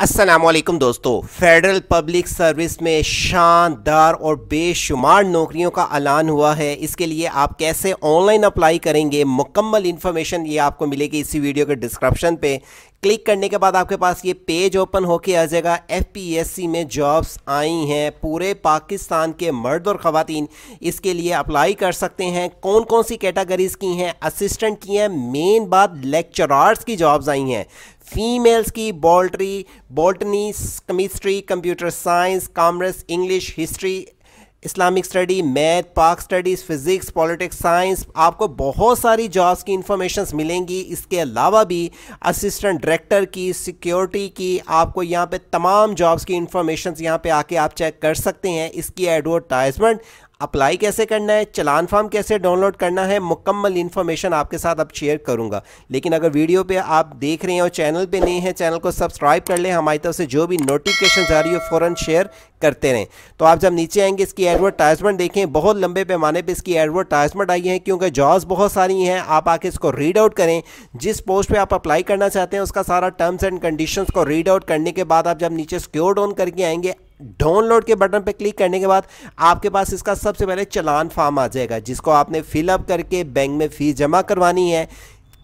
असलम दोस्तों federal public service में शानदार और बेशुमार नौकरियों का ऐलान हुआ है इसके लिए आप कैसे ऑनलाइन अप्लाई करेंगे मुकम्मल इन्फॉर्मेशन ये आपको मिलेगी इसी वीडियो के डिस्क्रिप्शन पे क्लिक करने के बाद आपके पास ये पेज ओपन होके आ जाएगा एफ में जॉब्स आई हैं पूरे पाकिस्तान के मर्द और ख़वान इसके लिए अप्लाई कर सकते हैं कौन कौन सी कैटेगरीज़ की हैं असिस्टेंट की हैं मेन बात लेक्चरार्स की जॉब्स आई हैं फीमेल्स की बॉल्ट्री botany chemistry computer science commerce English history Islamic study math Pak studies physics politics science आपको बहुत सारी जॉब्स की इंफॉर्मेशन मिलेंगी इसके अलावा भी असिस्टेंट डायरेक्टर की सिक्योरिटी की आपको यहाँ पे तमाम जॉब्स की इंफॉर्मेशन यहाँ पे आके आप चेक कर सकते हैं इसकी एडवर्टाइजमेंट अप्लाई कैसे करना है चलान फॉर्म कैसे डाउनलोड करना है मुकम्मल इन्फॉर्मेशन आपके साथ अब शेयर करूंगा लेकिन अगर वीडियो पे आप देख रहे हैं और चैनल पे नहीं है चैनल को सब्सक्राइब कर लें हमारी तरफ से जो भी नोटिफिकेशन आ रही है फ़ौरन शेयर करते रहें तो आप जब नीचे आएंगे इसकी एडवर्टाइजमेंट देखें बहुत लंबे पैमाने पर इसकी एडवर्टाइजमेंट आई है क्योंकि जॉब्स बहुत सारी हैं आप आके इसको रीड आउट करें जिस पोस्ट पर आप अप्लाई करना चाहते हैं उसका सारा टर्म्स एंड कंडीशन को रीड आउट करने के बाद आप जब नीचे स्क्योर डाउन करके आएंगे डाउनलोड के बटन पर क्लिक करने के बाद आपके पास इसका सबसे पहले चलान फॉर्म आ जाएगा जिसको आपने फिलअप करके बैंक में फ़ीस जमा करवानी है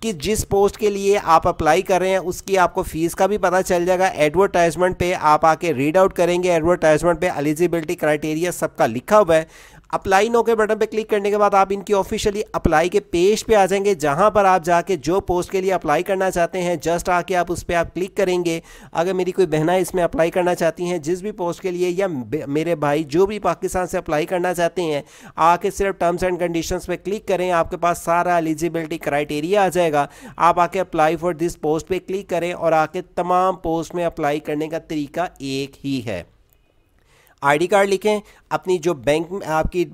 कि जिस पोस्ट के लिए आप अप्लाई कर रहे हैं उसकी आपको फ़ीस का भी पता चल जाएगा एडवर्टाइजमेंट पे आप आके रीड आउट करेंगे एडवर्टाइजमेंट पे एलिजिबिलिटी क्राइटेरिया सबका लिखा हुआ है अप्लाई नो के बटन पर क्लिक करने के बाद आप इनकी ऑफिशियली अप्लाई के पेज पे आ जाएंगे जहाँ पर आप जाके जो पोस्ट के लिए अप्लाई करना चाहते हैं जस्ट आके आप उस पर आप क्लिक करेंगे अगर मेरी कोई बहना इसमें अप्लाई करना चाहती हैं जिस भी पोस्ट के लिए या मेरे भाई जो भी पाकिस्तान से अप्लाई करना चाहते हैं आके सिर्फ टर्म्स एंड कंडीशन पर क्लिक करें आपके पास सारा एलिजिबिलिटी क्राइटेरिया आ जाएगा आप आके अप्लाई फॉर दिस पोस्ट पर क्लिक करें और आके तमाम पोस्ट में अप्लाई करने का तरीका एक ही है आईडी कार्ड लिखें अपनी जो बैंक में आपकी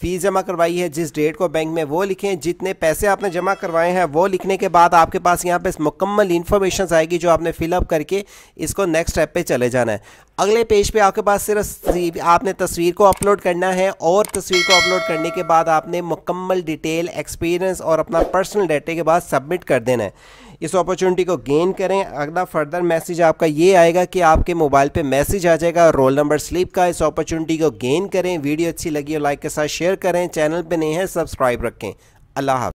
फीस जमा करवाई है जिस डेट को बैंक में वो लिखें जितने पैसे आपने जमा करवाए हैं वो लिखने के बाद आपके पास यहाँ पे मुकम्मल इन्फॉर्मेशन आएगी जो आपने फिलअप करके इसको नेक्स्ट स्टेप पे चले जाना है अगले पेज पे आपके पास सिर्फ आपने तस्वीर को अपलोड करना है और तस्वीर को अपलोड करने के बाद आपने मुकम्मल डिटेल एक्सपीरियंस और अपना पर्सनल डेटे के बाद सबमिट कर देना है इस अपॉर्चुनिटी को गेन करें अगला फर्दर मैसेज आपका ये आएगा कि आपके मोबाइल पे मैसेज आ जाएगा रोल नंबर स्लिप का इस अपॉर्चुनिटी को गेन करें वीडियो अच्छी लगी हो लाइक के साथ शेयर शेयर करें चैनल पे नए हैं सब्सक्राइब रखें अल्लाह